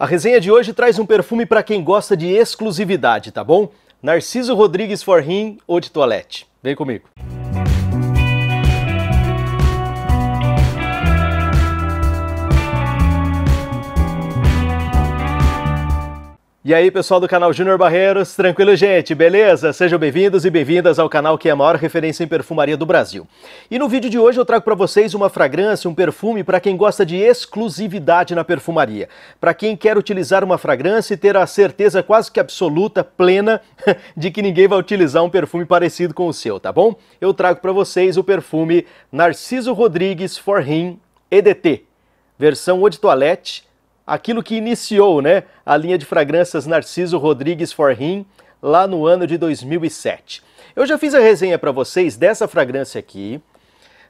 A resenha de hoje traz um perfume para quem gosta de exclusividade, tá bom? Narciso Rodrigues Forrin ou de Toilette. Vem comigo. E aí, pessoal do canal Júnior Barreiros, tranquilo, gente? Beleza? Sejam bem-vindos e bem-vindas ao canal que é a maior referência em perfumaria do Brasil. E no vídeo de hoje eu trago para vocês uma fragrância, um perfume para quem gosta de exclusividade na perfumaria. Para quem quer utilizar uma fragrância e ter a certeza quase que absoluta, plena, de que ninguém vai utilizar um perfume parecido com o seu, tá bom? Eu trago para vocês o perfume Narciso Rodrigues For Him EDT, versão Eau de Toilette aquilo que iniciou né, a linha de fragrâncias Narciso Rodrigues Forrin lá no ano de 2007. Eu já fiz a resenha para vocês dessa fragrância aqui,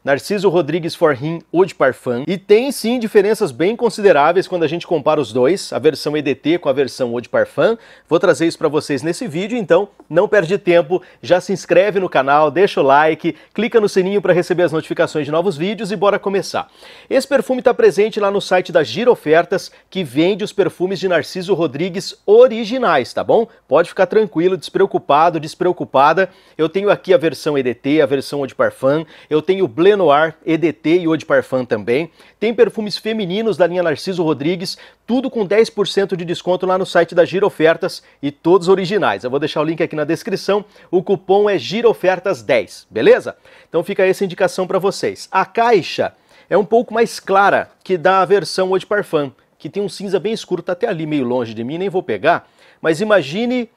Narciso Rodrigues Forrin ou de Parfum. E tem sim diferenças bem consideráveis quando a gente compara os dois, a versão EDT com a versão Eau de Parfum. Vou trazer isso para vocês nesse vídeo, então não perde tempo, já se inscreve no canal, deixa o like, clica no sininho para receber as notificações de novos vídeos e bora começar. Esse perfume está presente lá no site da Giro Ofertas, que vende os perfumes de Narciso Rodrigues originais, tá bom? Pode ficar tranquilo, despreocupado, despreocupada. Eu tenho aqui a versão EDT, a versão Eau de Parfum, eu tenho o Bleu Lenoir, EDT e Eau de Parfum também. Tem perfumes femininos da linha Narciso Rodrigues, tudo com 10% de desconto lá no site da Giro Ofertas e todos originais. Eu vou deixar o link aqui na descrição. O cupom é GIROFERTAS10, beleza? Então fica essa indicação para vocês. A caixa é um pouco mais clara que da versão Eau de Parfum, que tem um cinza bem escuro, tá até ali meio longe de mim, nem vou pegar, mas imagine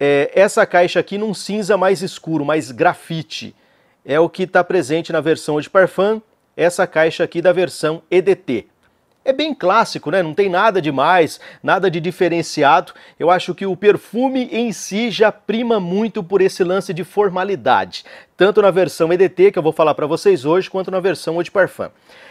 é, essa caixa aqui num cinza mais escuro, mais grafite é o que está presente na versão de Parfum, essa caixa aqui da versão EDT é bem clássico, né? Não tem nada de mais, nada de diferenciado. Eu acho que o perfume em si já prima muito por esse lance de formalidade, tanto na versão EDT que eu vou falar para vocês hoje, quanto na versão Eau de Parfum.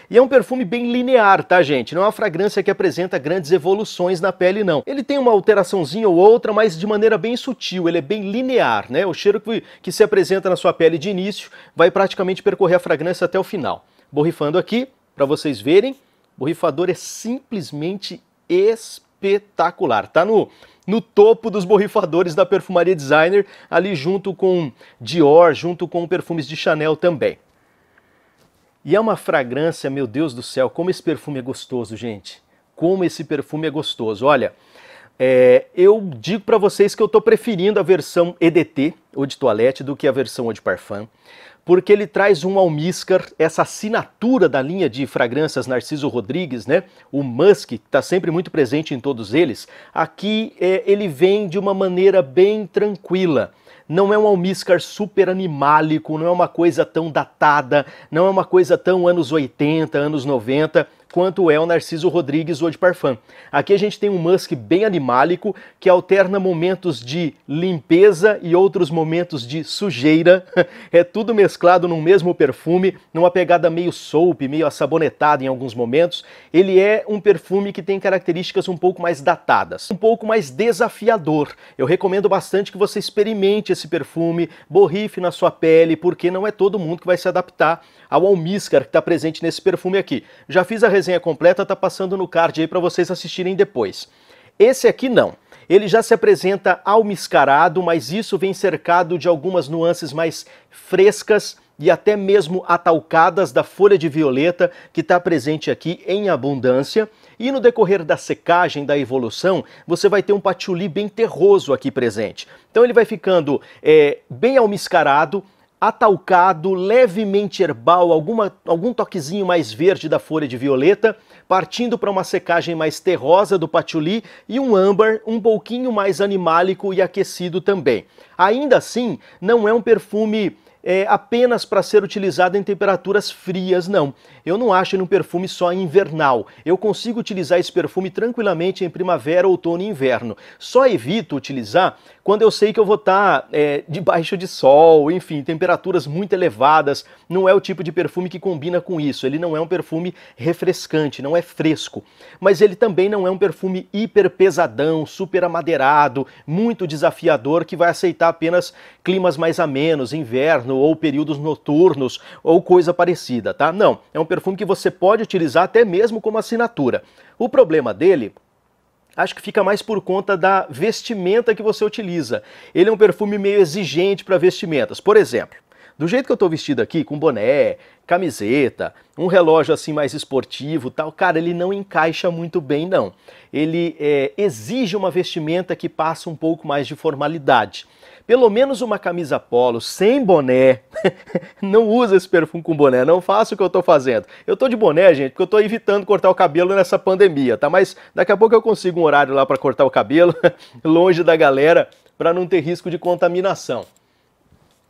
E é um perfume bem linear, tá, gente? Não é uma fragrância que apresenta grandes evoluções na pele, não. Ele tem uma alteraçãozinha ou outra, mas de maneira bem sutil, ele é bem linear, né? O cheiro que, que se apresenta na sua pele de início vai praticamente percorrer a fragrância até o final. Borrifando aqui, para vocês verem, borrifador é simplesmente espetacular. Está no, no topo dos borrifadores da Perfumaria Designer, ali junto com Dior, junto com perfumes de Chanel também. E é uma fragrância, meu Deus do céu, como esse perfume é gostoso, gente. Como esse perfume é gostoso. Olha, é, eu digo para vocês que eu estou preferindo a versão EDT, ou de toilette, do que a versão ou de parfum porque ele traz um almíscar, essa assinatura da linha de fragrâncias Narciso Rodrigues, né? O musk, que está sempre muito presente em todos eles. Aqui é, ele vem de uma maneira bem tranquila não é um almíscar super animálico, não é uma coisa tão datada, não é uma coisa tão anos 80, anos 90 quanto é o Narciso Rodrigues ou de Parfum. Aqui a gente tem um musk bem animálico que alterna momentos de limpeza e outros momentos de sujeira. É tudo mesclado num mesmo perfume, numa pegada meio soap, meio assabonetada em alguns momentos. Ele é um perfume que tem características um pouco mais datadas, um pouco mais desafiador. Eu recomendo bastante que você experimente esse perfume, borrife na sua pele, porque não é todo mundo que vai se adaptar ao almíscar que está presente nesse perfume aqui. Já fiz a resenha completa está passando no card aí para vocês assistirem depois. Esse aqui não. Ele já se apresenta almiscarado, mas isso vem cercado de algumas nuances mais frescas e até mesmo atalcadas da folha de violeta que está presente aqui em abundância. E no decorrer da secagem, da evolução, você vai ter um patchouli bem terroso aqui presente. Então ele vai ficando é, bem almiscarado, atalcado, levemente herbal, alguma, algum toquezinho mais verde da folha de violeta partindo para uma secagem mais terrosa do patchouli e um âmbar um pouquinho mais animálico e aquecido também. Ainda assim, não é um perfume é, apenas para ser utilizado em temperaturas frias, não. Eu não acho ele um perfume só invernal. Eu consigo utilizar esse perfume tranquilamente em primavera, outono e inverno. Só evito utilizar quando eu sei que eu vou estar tá, é, debaixo de sol, enfim, temperaturas muito elevadas. Não é o tipo de perfume que combina com isso. Ele não é um perfume refrescante, não é é fresco, mas ele também não é um perfume hiper pesadão, super amadeirado, muito desafiador que vai aceitar apenas climas mais amenos, inverno ou períodos noturnos ou coisa parecida, tá? Não, é um perfume que você pode utilizar até mesmo como assinatura. O problema dele acho que fica mais por conta da vestimenta que você utiliza. Ele é um perfume meio exigente para vestimentas. Por exemplo, do jeito que eu estou vestido aqui, com boné, camiseta, um relógio assim mais esportivo tal, cara, ele não encaixa muito bem não. Ele é, exige uma vestimenta que passa um pouco mais de formalidade. Pelo menos uma camisa polo sem boné. não usa esse perfume com boné, não faça o que eu estou fazendo. Eu estou de boné, gente, porque eu estou evitando cortar o cabelo nessa pandemia, tá? Mas daqui a pouco eu consigo um horário lá para cortar o cabelo, longe da galera, para não ter risco de contaminação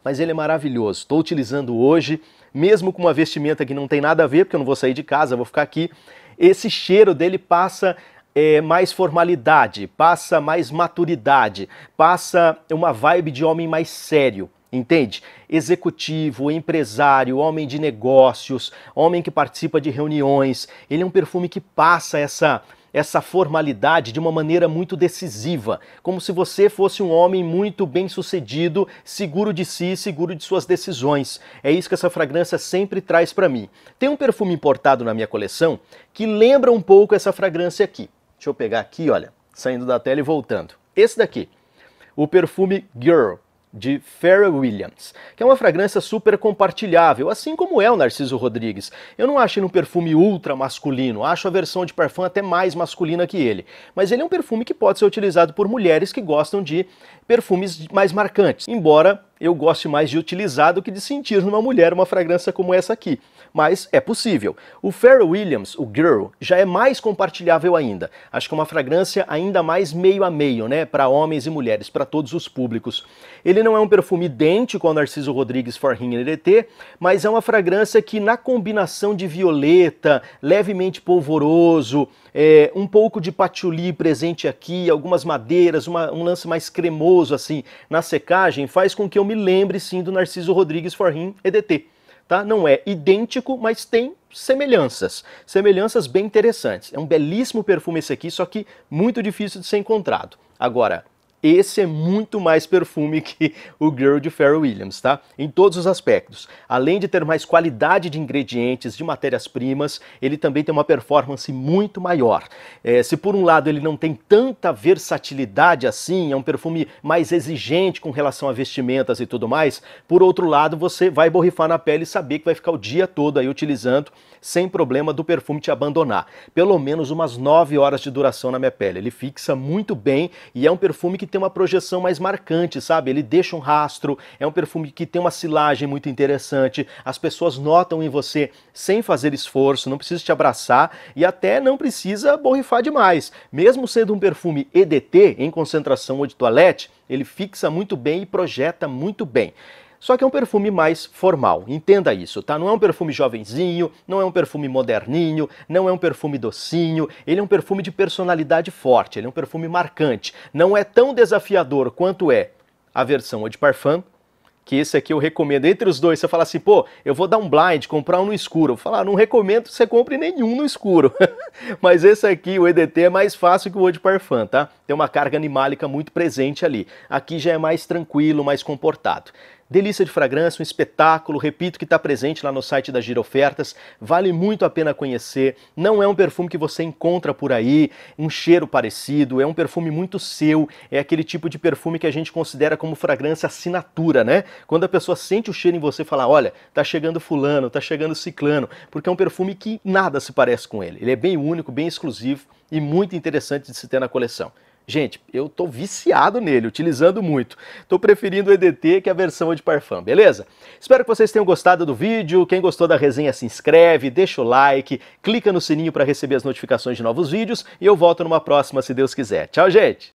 mas ele é maravilhoso. Estou utilizando hoje, mesmo com uma vestimenta que não tem nada a ver, porque eu não vou sair de casa, vou ficar aqui. Esse cheiro dele passa é, mais formalidade, passa mais maturidade, passa uma vibe de homem mais sério. Entende? Executivo, empresário, homem de negócios, homem que participa de reuniões. Ele é um perfume que passa essa essa formalidade de uma maneira muito decisiva, como se você fosse um homem muito bem sucedido, seguro de si, seguro de suas decisões. É isso que essa fragrância sempre traz para mim. Tem um perfume importado na minha coleção que lembra um pouco essa fragrância aqui. Deixa eu pegar aqui, olha, saindo da tela e voltando. Esse daqui, o perfume Girl, de Pharrell Williams, que é uma fragrância super compartilhável, assim como é o Narciso Rodrigues. Eu não acho ele um perfume ultra masculino, acho a versão de parfum até mais masculina que ele, mas ele é um perfume que pode ser utilizado por mulheres que gostam de perfumes mais marcantes, embora eu goste mais de utilizar do que de sentir numa mulher uma fragrância como essa aqui mas é possível. O Pharrell Williams, o Girl, já é mais compartilhável ainda. Acho que é uma fragrância ainda mais meio a meio, né, para homens e mulheres, para todos os públicos. Ele não é um perfume idêntico ao Narciso Rodrigues Forrin EDT, mas é uma fragrância que na combinação de violeta, levemente polvoroso, é, um pouco de patchouli presente aqui, algumas madeiras, uma, um lance mais cremoso assim na secagem, faz com que eu me lembre sim do Narciso Rodrigues Forrin EDT tá? Não é idêntico, mas tem semelhanças, semelhanças bem interessantes. É um belíssimo perfume esse aqui, só que muito difícil de ser encontrado. Agora, esse é muito mais perfume que o Girl de Pharrell Williams, tá? Em todos os aspectos. Além de ter mais qualidade de ingredientes, de matérias-primas, ele também tem uma performance muito maior. É, se por um lado ele não tem tanta versatilidade assim, é um perfume mais exigente com relação a vestimentas e tudo mais, por outro lado você vai borrifar na pele e saber que vai ficar o dia todo aí utilizando sem problema do perfume te abandonar. Pelo menos umas 9 horas de duração na minha pele. Ele fixa muito bem e é um perfume que tem tem uma projeção mais marcante, sabe? Ele deixa um rastro, é um perfume que tem uma silagem muito interessante, as pessoas notam em você sem fazer esforço, não precisa te abraçar e até não precisa borrifar demais. Mesmo sendo um perfume EDT, em concentração ou de toilette, ele fixa muito bem e projeta muito bem. Só que é um perfume mais formal, entenda isso, tá? Não é um perfume jovenzinho, não é um perfume moderninho, não é um perfume docinho, ele é um perfume de personalidade forte, ele é um perfume marcante. Não é tão desafiador quanto é a versão Eau de Parfum, que esse aqui eu recomendo. Entre os dois, você fala assim, pô, eu vou dar um blind, comprar um no escuro. Eu falar, ah, não recomendo que você compre nenhum no escuro. Mas esse aqui, o EDT, é mais fácil que o Eau de Parfum, tá? Tem uma carga animálica muito presente ali. Aqui já é mais tranquilo, mais comportado. Delícia de fragrância, um espetáculo, repito que está presente lá no site da Gira Ofertas, vale muito a pena conhecer. Não é um perfume que você encontra por aí, um cheiro parecido, é um perfume muito seu, é aquele tipo de perfume que a gente considera como fragrância assinatura, né? Quando a pessoa sente o cheiro em você e fala: "Olha, tá chegando fulano, tá chegando ciclano", porque é um perfume que nada se parece com ele. Ele é bem único, bem exclusivo e muito interessante de se ter na coleção. Gente, eu tô viciado nele, utilizando muito. Tô preferindo o EDT que a versão de Parfum, beleza? Espero que vocês tenham gostado do vídeo. Quem gostou da resenha se inscreve, deixa o like, clica no sininho para receber as notificações de novos vídeos e eu volto numa próxima, se Deus quiser. Tchau, gente!